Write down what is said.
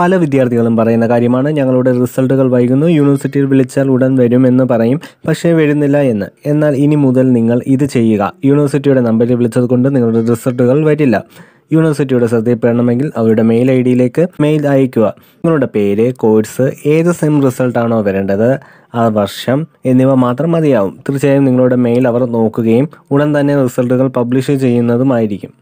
പല വിദ്യാർത്ഥികളും പറയുന്ന കാര്യമാണ് ഞങ്ങളുടെ റിസൾട്ടുകൾ വൈകുന്നു യൂണിവേഴ്സിറ്റിയിൽ വിളിച്ചാൽ ഉടൻ വരുമെന്ന് പറയും പക്ഷേ വരുന്നില്ല എന്ന് എന്നാൽ ഇനി മുതൽ നിങ്ങൾ ഇത് ചെയ്യുക യൂണിവേഴ്സിറ്റിയുടെ നമ്പറിൽ വിളിച്ചത് കൊണ്ട് നിങ്ങളുടെ റിസൾട്ടുകൾ വരില്ല യൂണിവേഴ്സിറ്റിയുടെ ശ്രദ്ധയിൽപ്പെടണമെങ്കിൽ അവരുടെ മെയിൽ ഐ ഡിയിലേക്ക് മെയിൽ അയയ്ക്കുക നിങ്ങളുടെ പേര് കോഴ്സ് ഏത് സെം റിസൾട്ടാണോ വരേണ്ടത് ആ വർഷം എന്നിവ മാത്രം മതിയാവും തീർച്ചയായും നിങ്ങളുടെ മെയിൽ അവർ നോക്കുകയും ഉടൻ തന്നെ റിസൾട്ടുകൾ പബ്ലിഷ് ചെയ്യുന്നതുമായിരിക്കും